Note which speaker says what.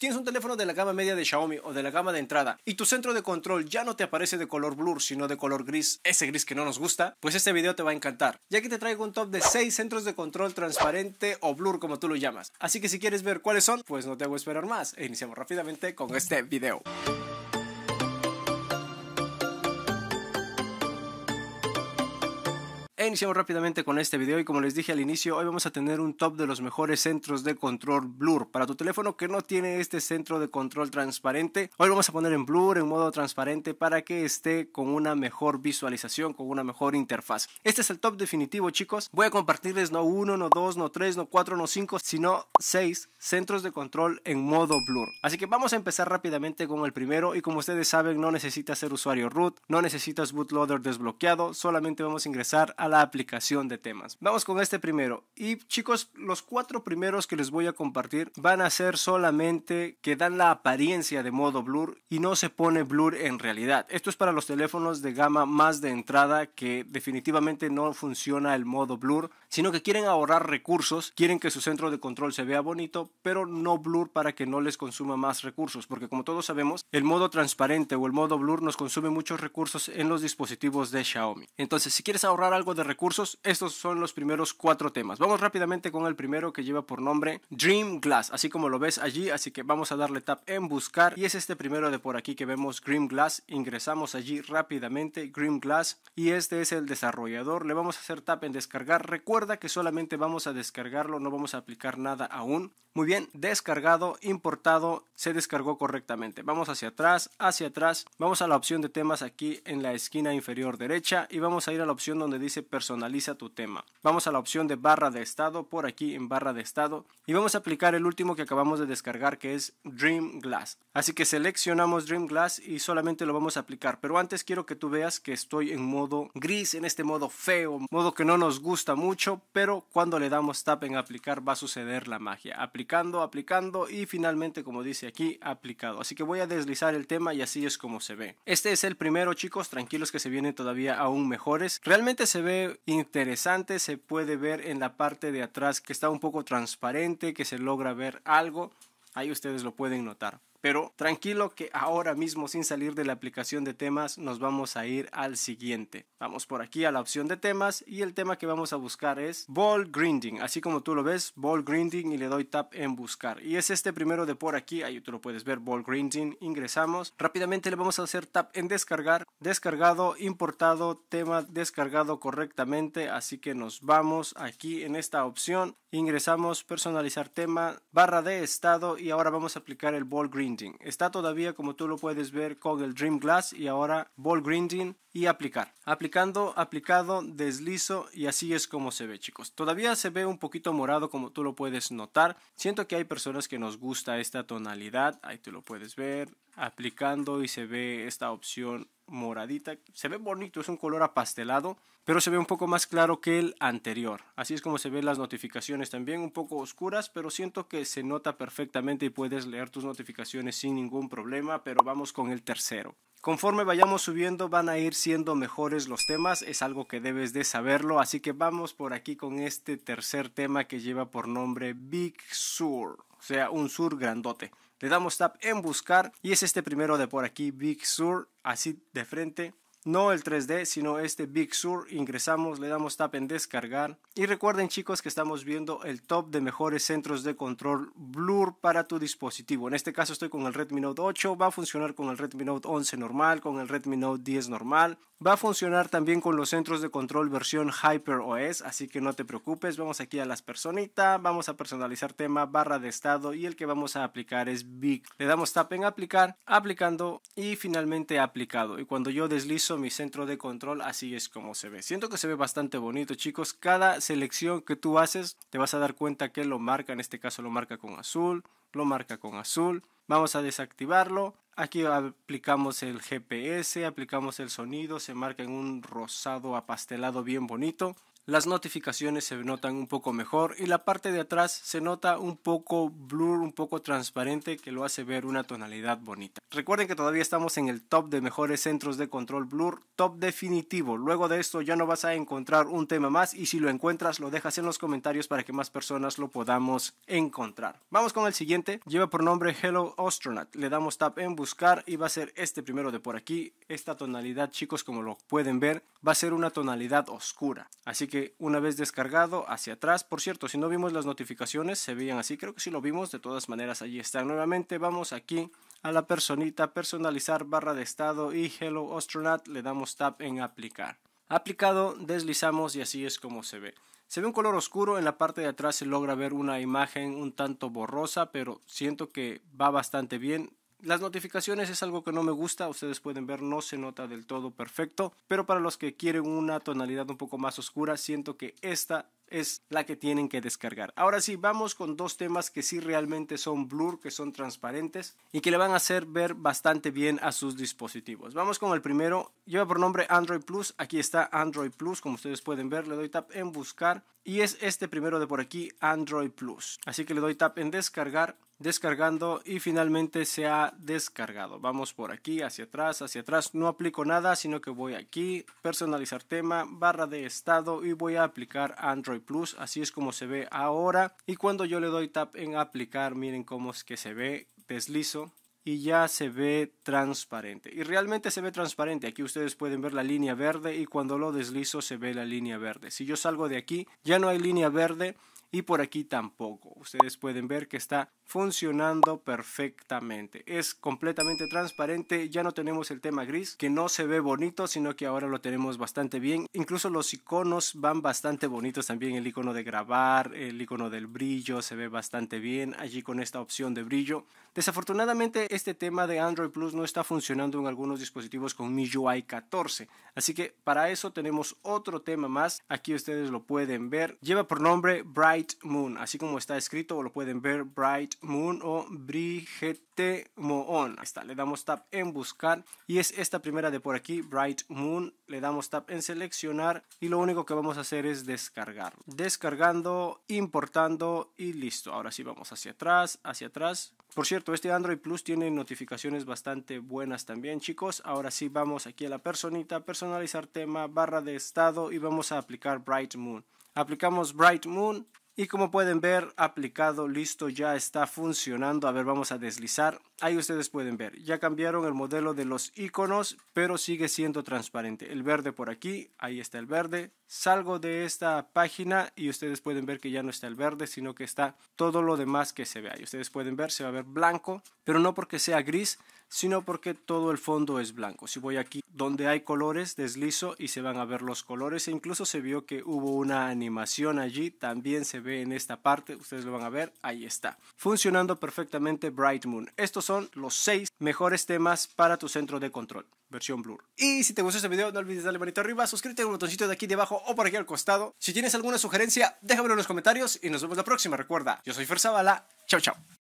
Speaker 1: Tienes un teléfono de la gama media de Xiaomi o de la gama de entrada y tu centro de control ya no te aparece de color blur sino de color gris, ese gris que no nos gusta, pues este video te va a encantar, ya que te traigo un top de 6 centros de control transparente o blur como tú lo llamas. Así que si quieres ver cuáles son, pues no te hago esperar más e iniciamos rápidamente con este video. iniciamos rápidamente con este video y como les dije al inicio, hoy vamos a tener un top de los mejores centros de control blur para tu teléfono que no tiene este centro de control transparente. Hoy vamos a poner en blur, en modo transparente para que esté con una mejor visualización, con una mejor interfaz. Este es el top definitivo chicos, voy a compartirles no uno, no dos, no tres, no cuatro, no cinco, sino seis centros de control en modo blur. Así que vamos a empezar rápidamente con el primero y como ustedes saben no necesitas ser usuario root, no necesitas bootloader desbloqueado, solamente vamos a ingresar a la aplicación de temas. Vamos con este primero. Y chicos, los cuatro primeros que les voy a compartir van a ser solamente que dan la apariencia de modo blur y no se pone blur en realidad. Esto es para los teléfonos de gama más de entrada que definitivamente no funciona el modo blur, sino que quieren ahorrar recursos, quieren que su centro de control se vea bonito, pero no blur para que no les consuma más recursos, porque como todos sabemos, el modo transparente o el modo blur nos consume muchos recursos en los dispositivos de Xiaomi. Entonces, si quieres ahorrar algo de recursos, estos son los primeros cuatro temas. Vamos rápidamente con el primero que lleva por nombre Dream Glass, así como lo ves allí, así que vamos a darle tap en buscar y es este primero de por aquí que vemos Dream Glass, ingresamos allí rápidamente Dream Glass y este es el desarrollador, le vamos a hacer tap en descargar, recuerda que solamente vamos a descargarlo, no vamos a aplicar nada aún. Muy bien, descargado, importado, se descargó correctamente. Vamos hacia atrás, hacia atrás, vamos a la opción de temas aquí en la esquina inferior derecha y vamos a ir a la opción donde dice personaliza tu tema. Vamos a la opción de barra de estado, por aquí en barra de estado y vamos a aplicar el último que acabamos de descargar que es Dream Glass. Así que seleccionamos Dream Glass y solamente lo vamos a aplicar, pero antes quiero que tú veas que estoy en modo gris, en este modo feo, modo que no nos gusta mucho, pero cuando le damos tap en aplicar va a suceder la magia aplicando, aplicando y finalmente, como dice aquí, aplicado. Así que voy a deslizar el tema y así es como se ve. Este es el primero, chicos, tranquilos que se vienen todavía aún mejores. Realmente se ve interesante, se puede ver en la parte de atrás que está un poco transparente, que se logra ver algo. Ahí ustedes lo pueden notar. Pero tranquilo que ahora mismo sin salir de la aplicación de temas nos vamos a ir al siguiente. Vamos por aquí a la opción de temas y el tema que vamos a buscar es Ball Grinding. Así como tú lo ves, Ball Grinding y le doy tap en buscar. Y es este primero de por aquí, ahí tú lo puedes ver, Ball Grinding. Ingresamos. Rápidamente le vamos a hacer tap en descargar. Descargado, importado, tema descargado correctamente. Así que nos vamos aquí en esta opción. Ingresamos personalizar tema, barra de estado y ahora vamos a aplicar el Ball Grinding. Está todavía, como tú lo puedes ver, con el Dream Glass y ahora ball grinding y aplicar. Aplicando, aplicado, deslizo y así es como se ve, chicos. Todavía se ve un poquito morado como tú lo puedes notar. Siento que hay personas que nos gusta esta tonalidad. Ahí tú lo puedes ver. Aplicando y se ve esta opción moradita. Se ve bonito, es un color apastelado, pero se ve un poco más claro que el anterior. Así es como se ven las notificaciones también, un poco oscuras, pero siento que se nota perfectamente y puedes leer tus notificaciones sin ningún problema, pero vamos con el tercero. Conforme vayamos subiendo van a ir siendo mejores los temas, es algo que debes de saberlo, así que vamos por aquí con este tercer tema que lleva por nombre Big Sur, o sea, un sur grandote. Le damos tap en buscar y es este primero de por aquí, Big Sur, así de frente no el 3D, sino este Big Sur. Ingresamos, le damos tap en descargar. Y recuerden chicos que estamos viendo el top de mejores centros de control blur para tu dispositivo. En este caso estoy con el Redmi Note 8, va a funcionar con el Redmi Note 11 normal, con el Redmi Note 10 normal. Va a funcionar también con los centros de control versión HyperOS, así que no te preocupes. Vamos aquí a las personitas, vamos a personalizar tema, barra de estado y el que vamos a aplicar es Big. Le damos tap en aplicar, aplicando y finalmente aplicado. Y cuando yo deslizo mi centro de control, así es como se ve. Siento que se ve bastante bonito, chicos. Cada selección que tú haces, te vas a dar cuenta que lo marca, en este caso lo marca con azul, lo marca con azul. Vamos a desactivarlo. Aquí aplicamos el GPS, aplicamos el sonido, se marca en un rosado apastelado bien bonito. Las notificaciones se notan un poco mejor y la parte de atrás se nota un poco blur, un poco transparente que lo hace ver una tonalidad bonita. Recuerden que todavía estamos en el top de mejores centros de control blur, top definitivo. Luego de esto ya no vas a encontrar un tema más y si lo encuentras lo dejas en los comentarios para que más personas lo podamos encontrar. Vamos con el siguiente, lleva por nombre Hello Astronaut. Le damos tap en buscar y va a ser este primero de por aquí. Esta tonalidad chicos como lo pueden ver va a ser una tonalidad oscura. Así que que una vez descargado hacia atrás, por cierto, si no vimos las notificaciones, se veían así, creo que si lo vimos, de todas maneras allí está. Nuevamente vamos aquí a la personita, personalizar barra de estado y Hello Astronaut, le damos tap en aplicar. Aplicado, deslizamos y así es como se ve. Se ve un color oscuro, en la parte de atrás se logra ver una imagen un tanto borrosa, pero siento que va bastante bien. Las notificaciones es algo que no me gusta, ustedes pueden ver no se nota del todo perfecto, pero para los que quieren una tonalidad un poco más oscura, siento que esta es la que tienen que descargar. Ahora sí, vamos con dos temas que sí realmente son blur, que son transparentes y que le van a hacer ver bastante bien a sus dispositivos. Vamos con el primero, lleva por nombre Android Plus, aquí está Android Plus, como ustedes pueden ver, le doy tap en buscar y es este primero de por aquí, Android Plus. Así que le doy tap en descargar descargando y finalmente se ha descargado. Vamos por aquí, hacia atrás, hacia atrás. No aplico nada, sino que voy aquí, personalizar tema, barra de estado y voy a aplicar Android Plus. Así es como se ve ahora. Y cuando yo le doy tap en aplicar, miren cómo es que se ve. Deslizo y ya se ve transparente. Y realmente se ve transparente. Aquí ustedes pueden ver la línea verde y cuando lo deslizo se ve la línea verde. Si yo salgo de aquí, ya no hay línea verde y por aquí tampoco. Ustedes pueden ver que está funcionando perfectamente. Es completamente transparente, ya no tenemos el tema gris, que no se ve bonito, sino que ahora lo tenemos bastante bien. Incluso los iconos van bastante bonitos también, el icono de grabar, el icono del brillo, se ve bastante bien allí con esta opción de brillo. Desafortunadamente este tema de Android Plus no está funcionando en algunos dispositivos con MIUI 14, así que para eso tenemos otro tema más, aquí ustedes lo pueden ver, lleva por nombre Bright Moon, así como está escrito o lo pueden ver Bright Moon o Brigitte Moon. le damos tap en buscar y es esta primera de por aquí, Bright Moon. Le damos tap en seleccionar y lo único que vamos a hacer es descargar. Descargando, importando y listo. Ahora sí vamos hacia atrás, hacia atrás. Por cierto, este Android Plus tiene notificaciones bastante buenas también, chicos. Ahora sí vamos aquí a la personita, personalizar tema, barra de estado y vamos a aplicar Bright Moon. Aplicamos Bright Moon y como pueden ver, aplicado, listo, ya está funcionando. A ver, vamos a deslizar. Ahí ustedes pueden ver, ya cambiaron el modelo de los iconos, pero sigue siendo transparente. El verde por aquí, ahí está el verde. Salgo de esta página y ustedes pueden ver que ya no está el verde, sino que está todo lo demás que se ve ahí. Ustedes pueden ver, se va a ver blanco, pero no porque sea gris, sino porque todo el fondo es blanco. Si voy aquí donde hay colores, deslizo y se van a ver los colores. E incluso se vio que hubo una animación allí, también se ve en esta parte, ustedes lo van a ver, ahí está. Funcionando perfectamente Bright Moon. Estos son los 6 mejores temas para tu centro de control, versión Blur. Y si te gustó este video, no olvides darle manito arriba, suscríbete en un botoncito de aquí debajo o por aquí al costado. Si tienes alguna sugerencia, déjamelo en los comentarios y nos vemos la próxima. Recuerda, yo soy Fer Zavala, chao chao.